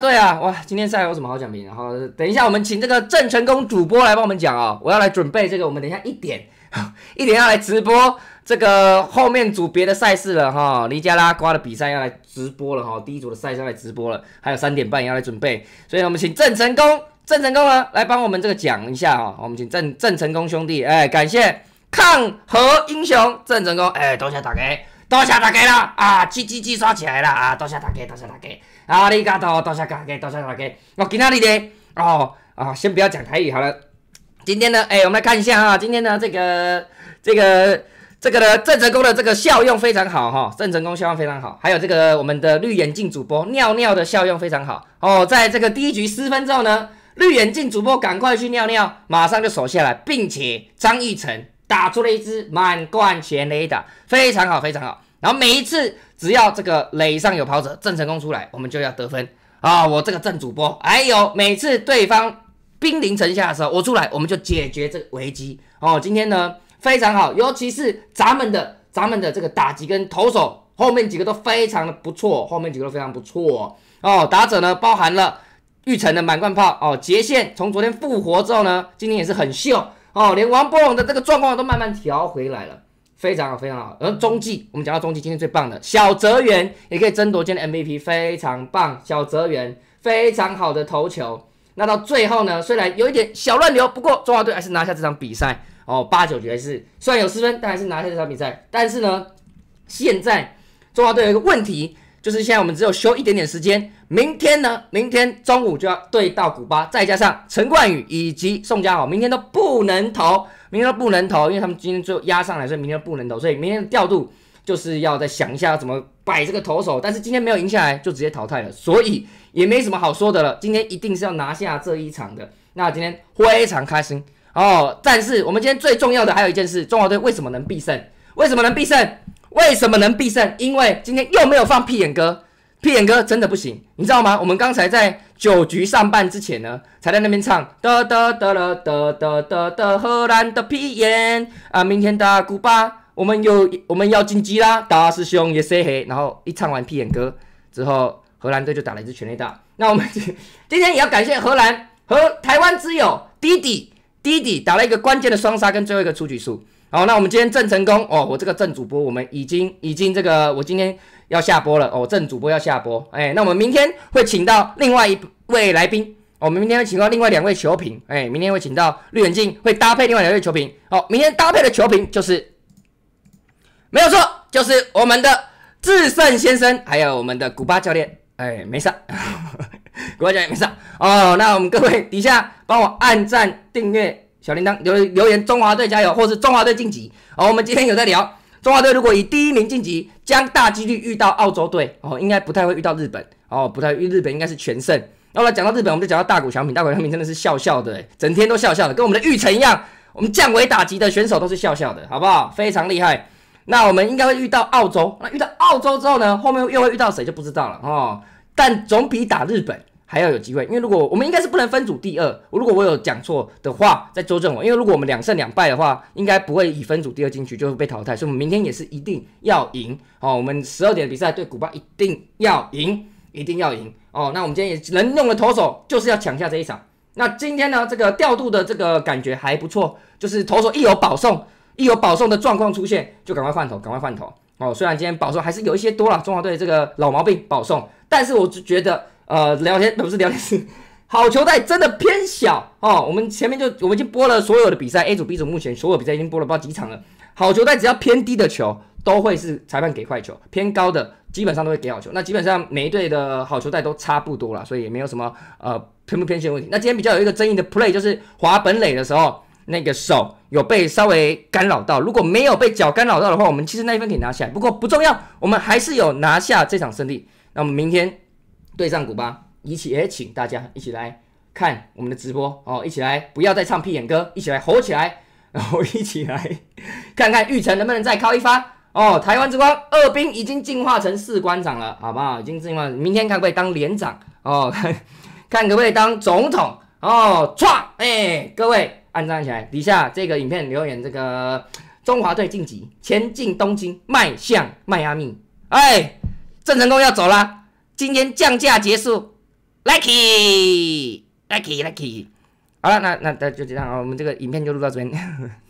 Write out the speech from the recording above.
对啊，哇，今天赛有什么好讲评？然后等一下，我们请这个郑成功主播来帮我们讲哦。我要来准备这个，我们等一下一点，一点要来直播这个后面组别的赛事了哈。尼加拉瓜的比赛要来直播了哈，第一组的赛要来直播了，还有三点半要来准备，所以我们请郑成功，郑成功呢来帮我们这个讲一下哈。我们请郑郑成功兄弟，哎，感谢抗和英雄郑成功，哎，一下打开。多谢大家啦！啊，积积积刷起来了啊！多谢大家，多谢大家，啊利卡多，多谢大家，多谢大家。我今仔日的哦，啊，先不要讲台语好了。今天呢，哎，我们来看一下啊，今天呢，这个这个这个呢，郑成功的这个效用非常好哈，郑成功效用非常好。还有这个我们的绿眼镜主播尿尿的效用非常好哦。在这个第一局失分之后呢，绿眼镜主播赶快去尿尿，马上就守下来，并且张玉成。打出了一支满贯全垒打，非常好，非常好。然后每一次只要这个垒上有跑者，郑成功出来，我们就要得分啊！我这个郑主播，哎呦，每次对方兵临城下的时候，我出来，我们就解决这个危机哦。今天呢非常好，尤其是咱们的咱们的这个打击跟投手，后面几个都非常的不错，后面几个都非常不错哦。打者呢包含了玉成的满贯炮哦，杰线从昨天复活之后呢，今天也是很秀。哦，连王波龙的这个状况都慢慢调回来了，非常好，非常好。而中继，我们讲到中继，今天最棒的小泽源也可以争夺今天的 MVP，非常棒，小泽源非常好的投球。那到最后呢，虽然有一点小乱流，不过中华队还是拿下这场比赛哦，八九局还是虽然有失分，但还是拿下这场比赛。但是呢，现在中华队有一个问题。就是现在，我们只有休一点点时间。明天呢？明天中午就要对到古巴，再加上陈冠宇以及宋佳豪，明天都不能投，明天不能投，因为他们今天最后压上来，所以明天不能投。所以明天的调度就是要再想一下怎么摆这个投手。但是今天没有赢下来，就直接淘汰了，所以也没什么好说的了。今天一定是要拿下这一场的。那今天非常开心哦。但是我们今天最重要的还有一件事：中华队为什么能必胜？为什么能必胜？为什么能必胜？因为今天又没有放屁眼歌，屁眼歌真的不行，你知道吗？我们刚才在九局上半之前呢，才在那边唱得得得了得得得的荷兰的屁眼啊，明天打古巴，我们有我们要晋级啦，大师兄也 say 嘿，然后一唱完屁眼歌之后，荷兰队就打了一支全垒打。那我们今天也要感谢荷兰和台湾之友弟弟弟弟打了一个关键的双杀跟最后一个出局数。好，那我们今天郑成功哦，我这个郑主播，我们已经已经这个，我今天要下播了哦，郑主播要下播。哎，那我们明天会请到另外一位来宾，我们明天会请到另外两位球评，哎，明天会请到绿眼镜会搭配另外两位球评。好，明天搭配的球评就是没有错，就是我们的智胜先生，还有我们的古巴教练。哎，没事，古巴教练没事。哦，那我们各位底下帮我按赞订阅。小铃铛留留言，中华队加油，或是中华队晋级。哦，我们今天有在聊中华队，如果以第一名晋级，将大几率遇到澳洲队。哦，应该不太会遇到日本。哦，不太遇日本应该是全胜。那我们讲到日本，我们就讲到大谷翔平。大谷翔平真的是笑笑的，整天都笑笑的，跟我们的玉成一样。我们降维打击的选手都是笑笑的，好不好？非常厉害。那我们应该会遇到澳洲。那遇到澳洲之后呢？后面又会遇到谁就不知道了哦。但总比打日本。还要有机会，因为如果我们应该是不能分组第二，如果我有讲错的话，再纠正我。因为如果我们两胜两败的话，应该不会以分组第二进去，就会被淘汰。所以，我们明天也是一定要赢哦。我们十二点比赛对古巴一定要赢，一定要赢哦。那我们今天也能用的投手就是要抢下这一场。那今天呢，这个调度的这个感觉还不错，就是投手一有保送，一有保送的状况出现，就赶快换头，赶快换头哦。虽然今天保送还是有一些多了，中华队这个老毛病保送，但是我就觉得。呃，聊天不是聊天，室，好球带真的偏小哦。我们前面就我们已经播了所有的比赛，A 组、B 组目前所有比赛已经播了，不知道几场了。好球带只要偏低的球都会是裁判给坏球，偏高的基本上都会给好球。那基本上每一队的好球带都差不多了，所以也没有什么呃偏不偏心的问题。那今天比较有一个争议的 play 就是滑本垒的时候，那个手有被稍微干扰到。如果没有被脚干扰到的话，我们其实那一分可以拿下，不过不重要，我们还是有拿下这场胜利。那我们明天。对上古巴，一起也请大家一起来看我们的直播哦，一起来不要再唱屁眼歌，一起来吼起来，然后一起来看看玉成能不能再靠一发哦。台湾之光二兵已经进化成士官长了，好不好？已经进化，明天看可不可以当连长哦，看可不可以当总统哦，唰哎，各位按赞起来，底下这个影片留言这个中华队晋级，前进东京，迈向迈阿密，哎，郑成功要走啦。今天降价结束，lucky，lucky，lucky，好了，那那那就这样啊，我们这个影片就录到这边。